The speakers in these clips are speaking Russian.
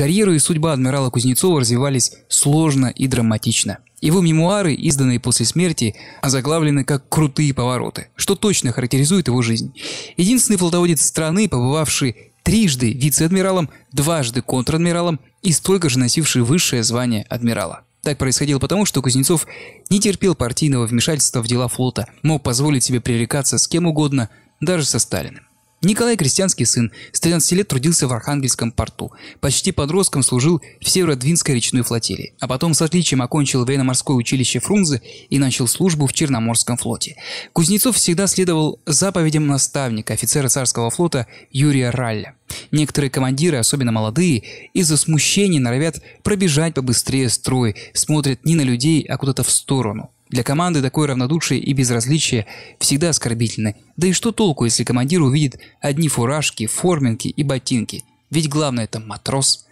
Карьера и судьба адмирала Кузнецова развивались сложно и драматично. Его мемуары, изданные после смерти, озаглавлены как «крутые повороты», что точно характеризует его жизнь. Единственный флотоводец страны, побывавший трижды вице-адмиралом, дважды контр-адмиралом и столько же носивший высшее звание адмирала. Так происходило потому, что Кузнецов не терпел партийного вмешательства в дела флота, мог позволить себе привлекаться с кем угодно, даже со Сталиным. Николай крестьянский сын, с 13 лет трудился в Архангельском порту. Почти подростком служил в Северодвинской речной флотилии, а потом с отличием окончил военно-морское училище Фрунзе и начал службу в Черноморском флоте. Кузнецов всегда следовал заповедям наставника, офицера царского флота Юрия Ралля. Некоторые командиры, особенно молодые, из-за смущения норовят пробежать побыстрее строй, смотрят не на людей, а куда-то в сторону. Для команды такое равнодушие и безразличие всегда оскорбительны. Да и что толку, если командир увидит одни фуражки, форминки и ботинки? Ведь главное это матрос.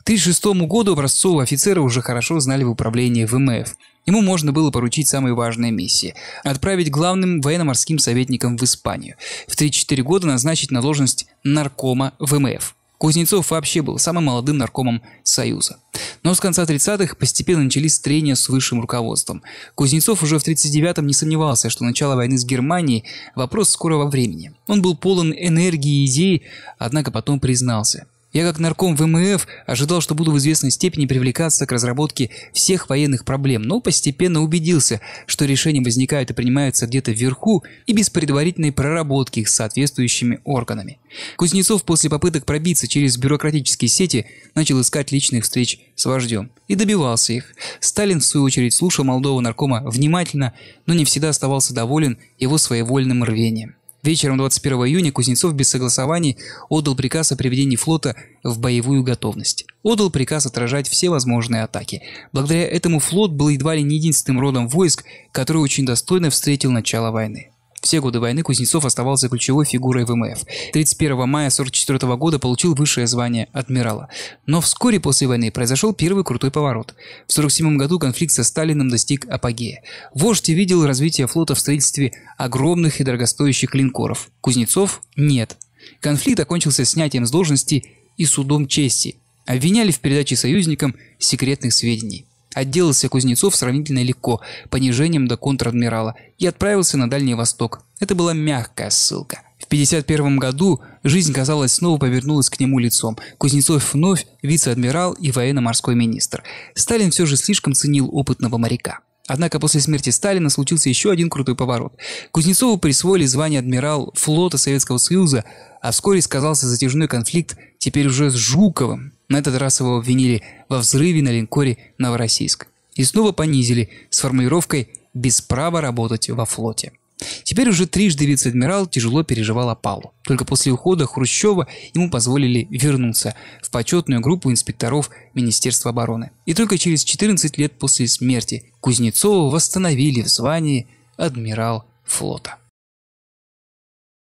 К 2006 году образцового офицера уже хорошо знали в управлении ВМФ. Ему можно было поручить самые важные миссии – отправить главным военно-морским советником в Испанию. В 34 года назначить на должность наркома ВМФ – Кузнецов вообще был самым молодым наркомом Союза. Но с конца 30-х постепенно начались трения с высшим руководством. Кузнецов уже в 39-м не сомневался, что начало войны с Германией – вопрос скорого времени. Он был полон энергии и идей, однако потом признался. Я как нарком ВМФ ожидал, что буду в известной степени привлекаться к разработке всех военных проблем, но постепенно убедился, что решения возникают и принимаются где-то вверху и без предварительной проработки их с соответствующими органами. Кузнецов после попыток пробиться через бюрократические сети начал искать личных встреч с вождем и добивался их. Сталин, в свою очередь, слушал молодого наркома внимательно, но не всегда оставался доволен его своевольным рвением. Вечером 21 июня Кузнецов без согласований отдал приказ о приведении флота в боевую готовность. Отдал приказ отражать все возможные атаки. Благодаря этому флот был едва ли не единственным родом войск, который очень достойно встретил начало войны. Все годы войны Кузнецов оставался ключевой фигурой ВМФ. 31 мая 1944 года получил высшее звание адмирала. Но вскоре после войны произошел первый крутой поворот. В 1947 году конфликт со Сталиным достиг апогея. Вождь видел развитие флота в строительстве огромных и дорогостоящих линкоров. Кузнецов – нет. Конфликт окончился снятием с должности и судом чести. Обвиняли в передаче союзникам секретных сведений. Отделался Кузнецов сравнительно легко, понижением до контр-адмирала, и отправился на Дальний Восток. Это была мягкая ссылка. В 1951 году жизнь, казалось, снова повернулась к нему лицом. Кузнецов вновь вице-адмирал и военно-морской министр. Сталин все же слишком ценил опытного моряка. Однако после смерти Сталина случился еще один крутой поворот. Кузнецову присвоили звание адмирал флота Советского Союза, а вскоре сказался затяжной конфликт теперь уже с Жуковым. На этот раз его обвинили во взрыве на линкоре «Новороссийск». И снова понизили с формулировкой «без права работать во флоте». Теперь уже трижды вице-адмирал тяжело переживал опалу. Только после ухода Хрущева ему позволили вернуться в почетную группу инспекторов Министерства обороны. И только через 14 лет после смерти Кузнецова восстановили в звании адмирал флота.